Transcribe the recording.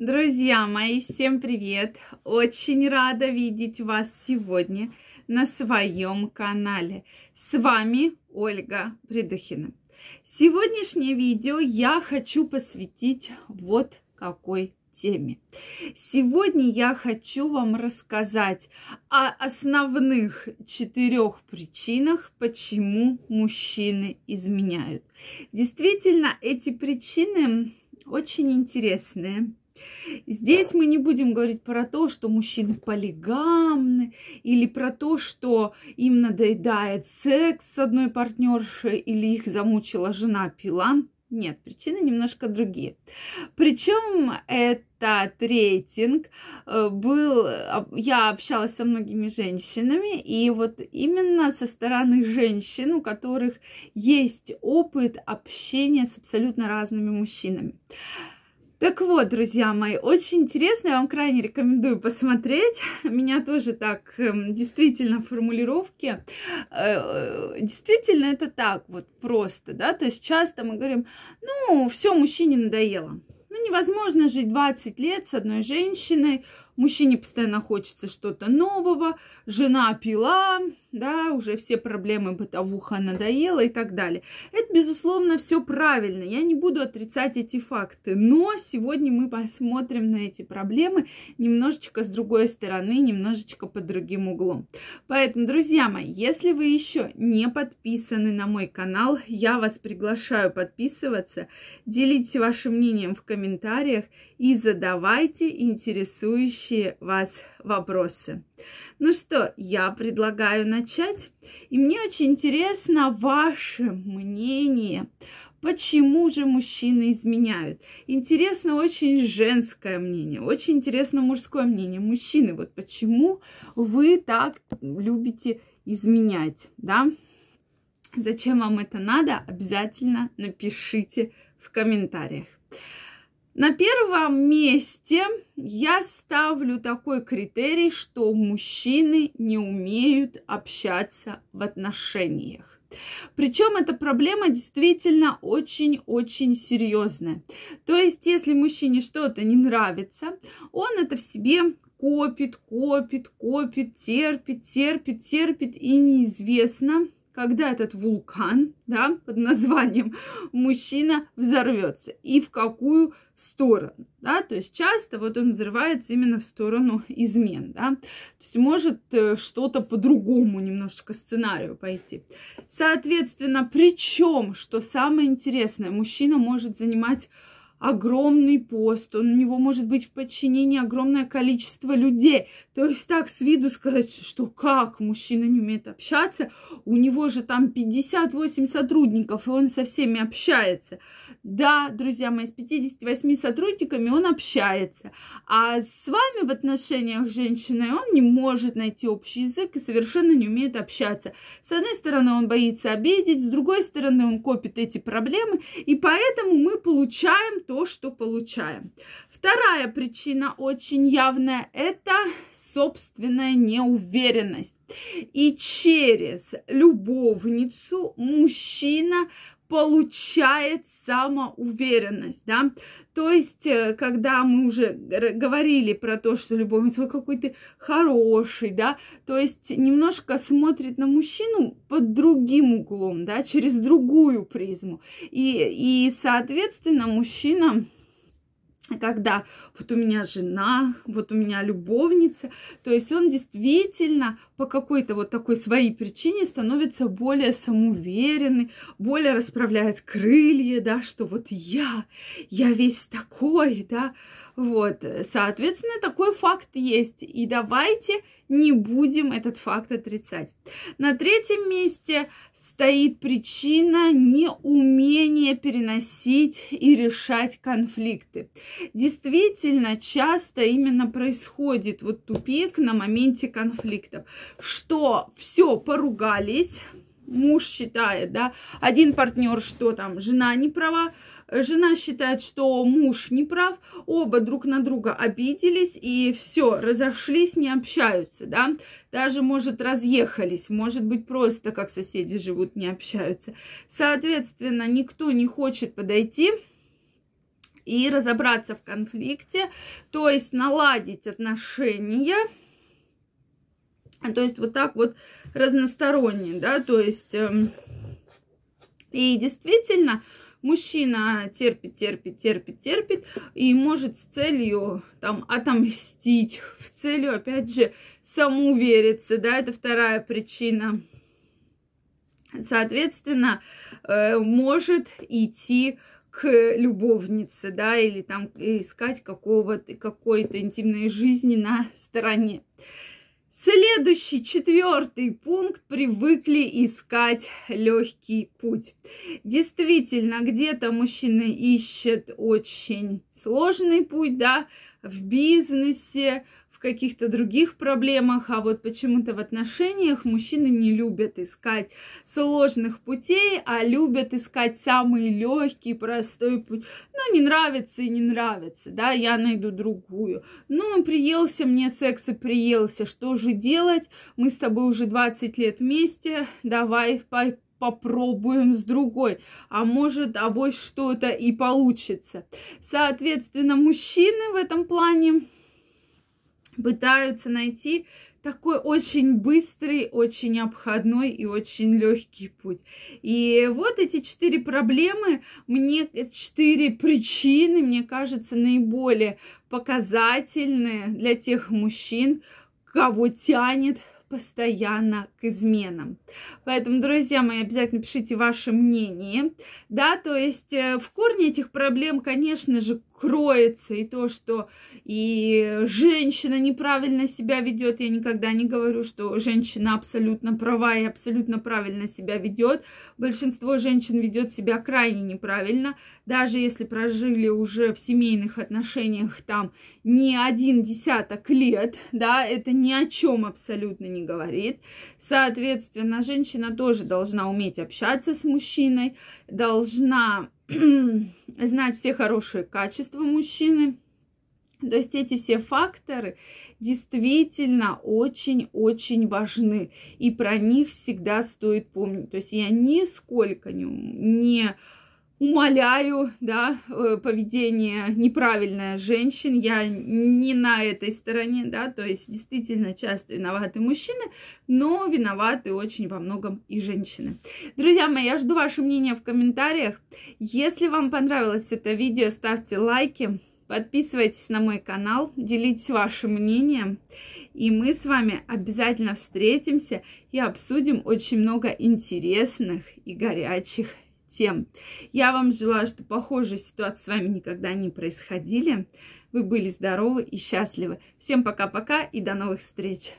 Друзья мои, всем привет! Очень рада видеть вас сегодня на своем канале. С вами Ольга Придухина. Сегодняшнее видео я хочу посвятить вот какой теме. Сегодня я хочу вам рассказать о основных четырех причинах, почему мужчины изменяют. Действительно, эти причины очень интересные Здесь мы не будем говорить про то, что мужчины полигамны, или про то, что им надоедает секс с одной партнершей, или их замучила жена пила. Нет, причины немножко другие. Причем этот рейтинг э, был... Я общалась со многими женщинами, и вот именно со стороны женщин, у которых есть опыт общения с абсолютно разными мужчинами. Так вот, друзья мои, очень интересно, я вам крайне рекомендую посмотреть. Меня тоже так эм, действительно формулировки. Э, э, действительно это так вот просто, да, то есть часто мы говорим, ну, все, мужчине надоело. Ну, невозможно жить 20 лет с одной женщиной, мужчине постоянно хочется что-то нового, жена пила, да, уже все проблемы бытовуха надоела и так далее. Это, безусловно, все правильно, я не буду отрицать эти факты, но сегодня мы посмотрим на эти проблемы немножечко с другой стороны, немножечко под другим углом. Поэтому, друзья мои, если вы еще не подписаны на мой канал, я вас приглашаю подписываться, делитесь вашим мнением в комментариях и задавайте интересующие волнующие вас вопросы. Ну что, я предлагаю начать. И мне очень интересно ваше мнение. Почему же мужчины изменяют? Интересно очень женское мнение, очень интересно мужское мнение. Мужчины, вот почему вы так любите изменять, да? Зачем вам это надо? Обязательно напишите в комментариях. На первом месте я ставлю такой критерий, что мужчины не умеют общаться в отношениях. Причем эта проблема действительно очень-очень серьезная. То есть, если мужчине что-то не нравится, он это в себе копит, копит, копит, терпит, терпит, терпит, и неизвестно, когда этот вулкан, да, под названием мужчина взорвется и в какую сторону, да, то есть часто вот он взрывается именно в сторону измен, да, то есть может э, что-то по-другому немножечко сценарию пойти. Соответственно, причем, что самое интересное, мужчина может занимать огромный пост, он, у него может быть в подчинении огромное количество людей. То есть так с виду сказать, что как мужчина не умеет общаться, у него же там 58 сотрудников, и он со всеми общается. Да, друзья мои, с 58 сотрудниками он общается, а с вами в отношениях с женщиной он не может найти общий язык и совершенно не умеет общаться. С одной стороны, он боится обидеть, с другой стороны, он копит эти проблемы, и поэтому мы получаем то, что получаем. Вторая причина очень явная – это собственная неуверенность. И через любовницу мужчина получает самоуверенность, да. То есть, э, когда мы уже говорили про то, что любовь, свой какой то хороший, да, то есть немножко смотрит на мужчину под другим углом, да, через другую призму. И, и соответственно, мужчина когда вот у меня жена, вот у меня любовница. То есть он действительно по какой-то вот такой своей причине становится более самоуверенный, более расправляет крылья, да, что вот я, я весь такой, да, вот, соответственно, такой факт есть. И давайте не будем этот факт отрицать. На третьем месте стоит причина неумения переносить и решать конфликты. Действительно, часто именно происходит вот тупик на моменте конфликтов, что все, поругались, муж считает, да, один партнер, что там жена не права, э, жена считает, что муж не прав, оба друг на друга обиделись и все, разошлись, не общаются, да, даже, может, разъехались, может быть, просто как соседи живут, не общаются. Соответственно, никто не хочет подойти и разобраться в конфликте, то есть наладить отношения, то есть вот так вот разносторонне, да, то есть... Эм, и действительно, мужчина терпит, терпит, терпит, терпит, и может с целью там отомстить, в целью, опять же, самоувериться, да, это вторая причина. Соответственно, э, может идти к любовнице, да, или там искать какого-то, какой-то интимной жизни на стороне. Следующий, четвертый пункт. Привыкли искать легкий путь. Действительно, где-то мужчины ищут очень сложный путь, да, в бизнесе, в каких-то других проблемах, а вот почему-то в отношениях мужчины не любят искать сложных путей, а любят искать самый легкий, простой путь. Ну, не нравится и не нравится, да, я найду другую. Ну, приелся мне секс и приелся, что же делать? Мы с тобой уже 20 лет вместе, давай попробуем с другой, а может, а вот что-то и получится. Соответственно, мужчины в этом плане пытаются найти такой очень быстрый, очень обходной и очень легкий путь. И вот эти четыре проблемы, мне четыре причины, мне кажется, наиболее показательные для тех мужчин, кого тянет постоянно к изменам. Поэтому, друзья мои, обязательно пишите ваше мнение. Да, то есть э, в корне этих проблем, конечно же, кроется, и то, что и женщина неправильно себя ведет. Я никогда не говорю, что женщина абсолютно права и абсолютно правильно себя ведет. Большинство женщин ведет себя крайне неправильно. Даже если прожили уже в семейных отношениях там не один десяток лет, да, это ни о чем абсолютно не говорит. Соответственно, женщина тоже должна уметь общаться с мужчиной, должна знать все хорошие качества мужчины. То есть эти все факторы действительно очень-очень важны, и про них всегда стоит помнить. То есть я нисколько не, не умоляю, да, э, поведение неправильное женщин, я не на этой стороне, да, то есть действительно часто виноваты мужчины, но виноваты очень во многом и женщины. Друзья мои, я жду ваше мнение в комментариях. Если вам понравилось это видео, ставьте лайки, подписывайтесь на мой канал, делитесь вашим мнением, и мы с вами обязательно встретимся и обсудим очень много интересных и горячих тем. Я вам желаю, что похожие ситуации с вами никогда не происходили. Вы были здоровы и счастливы. Всем пока-пока и до новых встреч!